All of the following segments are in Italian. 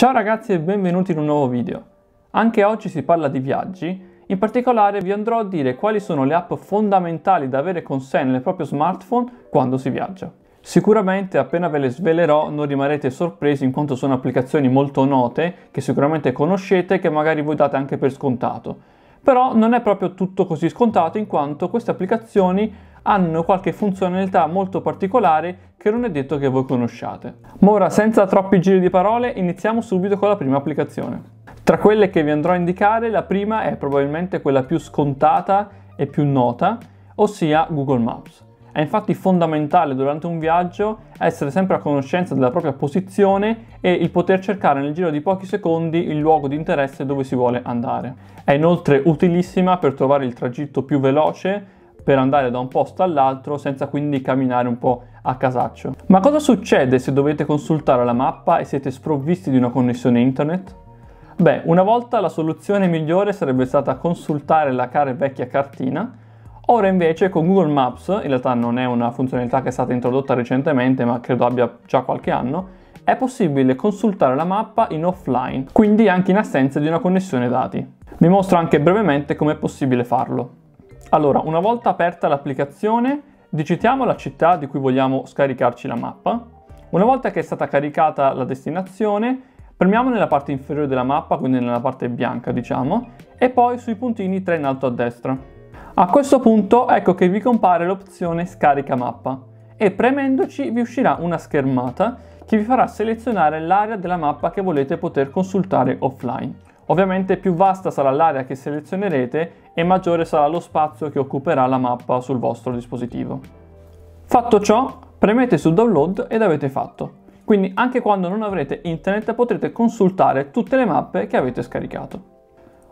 Ciao ragazzi e benvenuti in un nuovo video. Anche oggi si parla di viaggi, in particolare vi andrò a dire quali sono le app fondamentali da avere con sé nel proprio smartphone quando si viaggia. Sicuramente appena ve le svelerò non rimarrete sorpresi in quanto sono applicazioni molto note che sicuramente conoscete e che magari voi date anche per scontato. Però non è proprio tutto così scontato in quanto queste applicazioni hanno qualche funzionalità molto particolare che non è detto che voi conosciate. Ma ora, senza troppi giri di parole, iniziamo subito con la prima applicazione. Tra quelle che vi andrò a indicare, la prima è probabilmente quella più scontata e più nota, ossia Google Maps. È infatti fondamentale durante un viaggio essere sempre a conoscenza della propria posizione e il poter cercare nel giro di pochi secondi il luogo di interesse dove si vuole andare. È inoltre utilissima per trovare il tragitto più veloce per andare da un posto all'altro senza quindi camminare un po' a casaccio. Ma cosa succede se dovete consultare la mappa e siete sprovvisti di una connessione internet? Beh, una volta la soluzione migliore sarebbe stata consultare la cara e vecchia cartina, ora invece con Google Maps, in realtà non è una funzionalità che è stata introdotta recentemente ma credo abbia già qualche anno, è possibile consultare la mappa in offline, quindi anche in assenza di una connessione dati. Vi mostro anche brevemente come è possibile farlo. Allora, una volta aperta l'applicazione, digitiamo la città di cui vogliamo scaricarci la mappa. Una volta che è stata caricata la destinazione, premiamo nella parte inferiore della mappa, quindi nella parte bianca diciamo, e poi sui puntini 3 in alto a destra. A questo punto ecco che vi compare l'opzione scarica mappa e premendoci vi uscirà una schermata che vi farà selezionare l'area della mappa che volete poter consultare offline. Ovviamente più vasta sarà l'area che selezionerete e maggiore sarà lo spazio che occuperà la mappa sul vostro dispositivo. Fatto ciò, premete su download ed avete fatto. Quindi anche quando non avrete internet potrete consultare tutte le mappe che avete scaricato.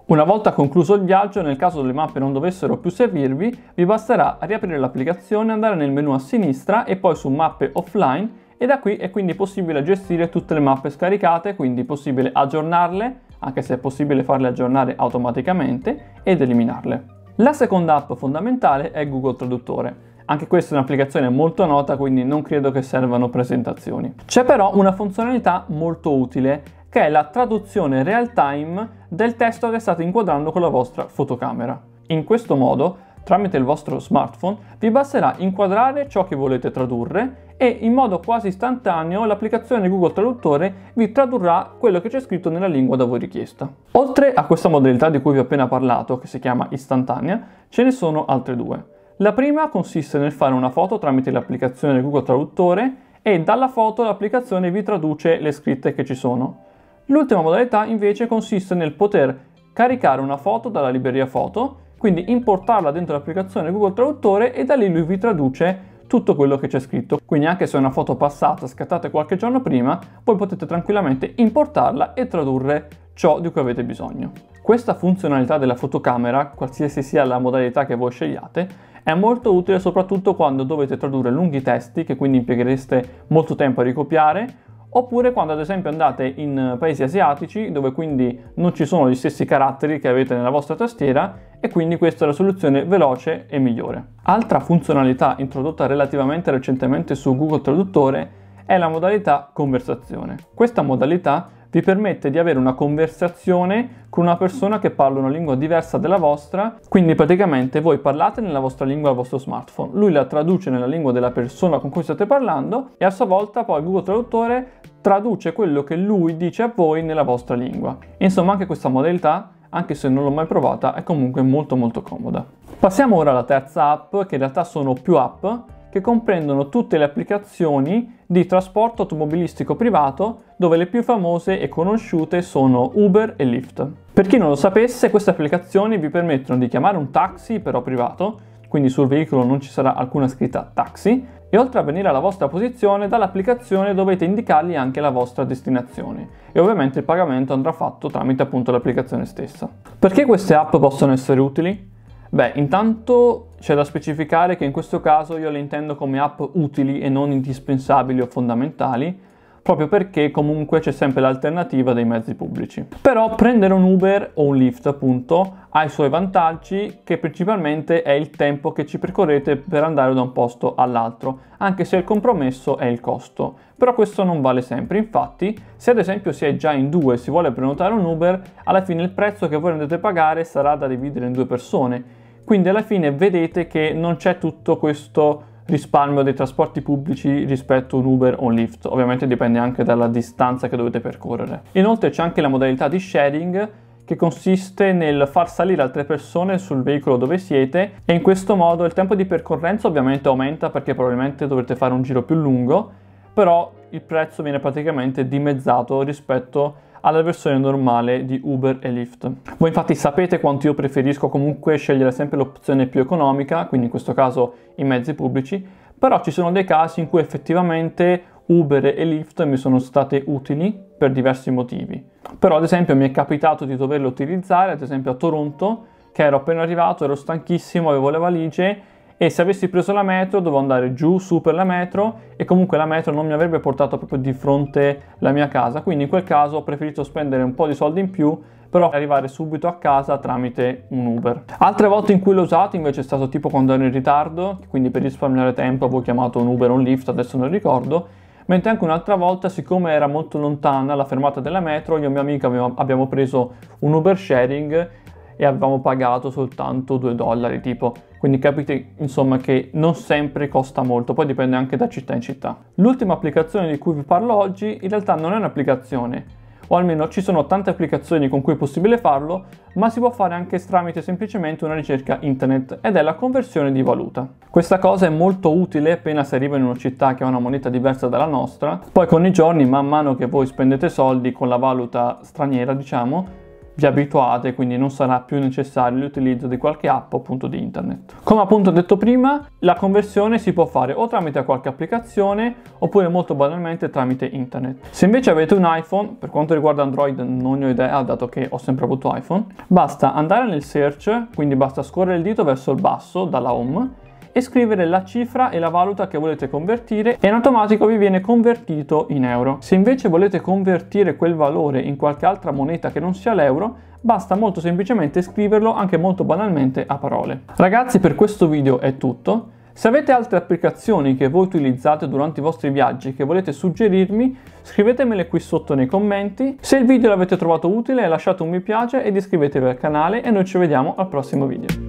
Una volta concluso il viaggio, nel caso le mappe non dovessero più servirvi, vi basterà riaprire l'applicazione, andare nel menu a sinistra e poi su mappe offline e da qui è quindi possibile gestire tutte le mappe scaricate, quindi possibile aggiornarle anche se è possibile farle aggiornare automaticamente, ed eliminarle. La seconda app fondamentale è Google Traduttore. Anche questa è un'applicazione molto nota, quindi non credo che servano presentazioni. C'è però una funzionalità molto utile, che è la traduzione real-time del testo che state inquadrando con la vostra fotocamera. In questo modo, tramite il vostro smartphone, vi basterà inquadrare ciò che volete tradurre e in modo quasi istantaneo l'applicazione Google Traduttore vi tradurrà quello che c'è scritto nella lingua da voi richiesta. Oltre a questa modalità di cui vi ho appena parlato, che si chiama istantanea, ce ne sono altre due. La prima consiste nel fare una foto tramite l'applicazione Google Traduttore e dalla foto l'applicazione vi traduce le scritte che ci sono. L'ultima modalità invece consiste nel poter caricare una foto dalla libreria foto, quindi importarla dentro l'applicazione Google Traduttore e da lì lui vi traduce tutto quello che c'è scritto. Quindi anche se è una foto passata scattata qualche giorno prima, voi potete tranquillamente importarla e tradurre ciò di cui avete bisogno. Questa funzionalità della fotocamera, qualsiasi sia la modalità che voi scegliate, è molto utile soprattutto quando dovete tradurre lunghi testi che quindi impieghereste molto tempo a ricopiare oppure quando ad esempio andate in eh, paesi asiatici dove quindi non ci sono gli stessi caratteri che avete nella vostra tastiera e quindi questa è la soluzione veloce e migliore. Altra funzionalità introdotta relativamente recentemente su Google Traduttore è la modalità conversazione. Questa modalità vi permette di avere una conversazione con una persona che parla una lingua diversa della vostra, quindi praticamente voi parlate nella vostra lingua al vostro smartphone, lui la traduce nella lingua della persona con cui state parlando e a sua volta poi Google Traduttore traduce quello che lui dice a voi nella vostra lingua. Insomma, anche questa modalità, anche se non l'ho mai provata, è comunque molto molto comoda. Passiamo ora alla terza app, che in realtà sono più app, che comprendono tutte le applicazioni di trasporto automobilistico privato, dove le più famose e conosciute sono Uber e Lyft. Per chi non lo sapesse, queste applicazioni vi permettono di chiamare un taxi, però privato, quindi sul veicolo non ci sarà alcuna scritta taxi, e oltre a venire alla vostra posizione dall'applicazione dovete indicargli anche la vostra destinazione e ovviamente il pagamento andrà fatto tramite appunto l'applicazione stessa. Perché queste app possono essere utili? Beh, intanto c'è da specificare che in questo caso io le intendo come app utili e non indispensabili o fondamentali proprio perché comunque c'è sempre l'alternativa dei mezzi pubblici. Però prendere un Uber o un Lyft appunto ha i suoi vantaggi che principalmente è il tempo che ci percorrete per andare da un posto all'altro, anche se il compromesso è il costo. Però questo non vale sempre, infatti se ad esempio si è già in due e si vuole prenotare un Uber, alla fine il prezzo che voi andrete a pagare sarà da dividere in due persone. Quindi alla fine vedete che non c'è tutto questo risparmio dei trasporti pubblici rispetto a un Uber o un Lyft, ovviamente dipende anche dalla distanza che dovete percorrere. Inoltre c'è anche la modalità di sharing che consiste nel far salire altre persone sul veicolo dove siete e in questo modo il tempo di percorrenza ovviamente aumenta perché probabilmente dovrete fare un giro più lungo, però il prezzo viene praticamente dimezzato rispetto a alla versione normale di Uber e Lyft. Voi infatti sapete quanto io preferisco comunque scegliere sempre l'opzione più economica, quindi in questo caso i mezzi pubblici, però ci sono dei casi in cui effettivamente Uber e Lyft mi sono state utili per diversi motivi. Però ad esempio mi è capitato di doverle utilizzare, ad esempio a Toronto, che ero appena arrivato, ero stanchissimo, avevo le valigie e se avessi preso la metro dovevo andare giù, su per la metro e comunque la metro non mi avrebbe portato proprio di fronte la mia casa, quindi in quel caso ho preferito spendere un po' di soldi in più però arrivare subito a casa tramite un Uber. Altre volte in cui l'ho usato invece è stato tipo quando ero in ritardo, quindi per risparmiare tempo avevo chiamato un Uber o un Lyft, adesso non ricordo, mentre anche un'altra volta, siccome era molto lontana la fermata della metro, io e mia amica abbiamo preso un Uber sharing e avevamo pagato soltanto 2 dollari, tipo quindi capite insomma che non sempre costa molto, poi dipende anche da città in città. L'ultima applicazione di cui vi parlo oggi in realtà non è un'applicazione, o almeno ci sono tante applicazioni con cui è possibile farlo, ma si può fare anche tramite semplicemente una ricerca internet ed è la conversione di valuta. Questa cosa è molto utile appena si arriva in una città che ha una moneta diversa dalla nostra, poi con i giorni man mano che voi spendete soldi con la valuta straniera diciamo vi abituate, quindi non sarà più necessario l'utilizzo di qualche app appunto di internet. Come appunto detto prima, la conversione si può fare o tramite qualche applicazione oppure molto banalmente tramite internet. Se invece avete un iPhone, per quanto riguarda Android non ne ho idea dato che ho sempre avuto iPhone, basta andare nel search, quindi basta scorrere il dito verso il basso dalla home e scrivere la cifra e la valuta che volete convertire e in automatico vi viene convertito in euro. Se invece volete convertire quel valore in qualche altra moneta che non sia l'euro, basta molto semplicemente scriverlo anche molto banalmente a parole. Ragazzi per questo video è tutto. Se avete altre applicazioni che voi utilizzate durante i vostri viaggi che volete suggerirmi, scrivetemele qui sotto nei commenti. Se il video l'avete trovato utile lasciate un mi piace ed iscrivetevi al canale e noi ci vediamo al prossimo video.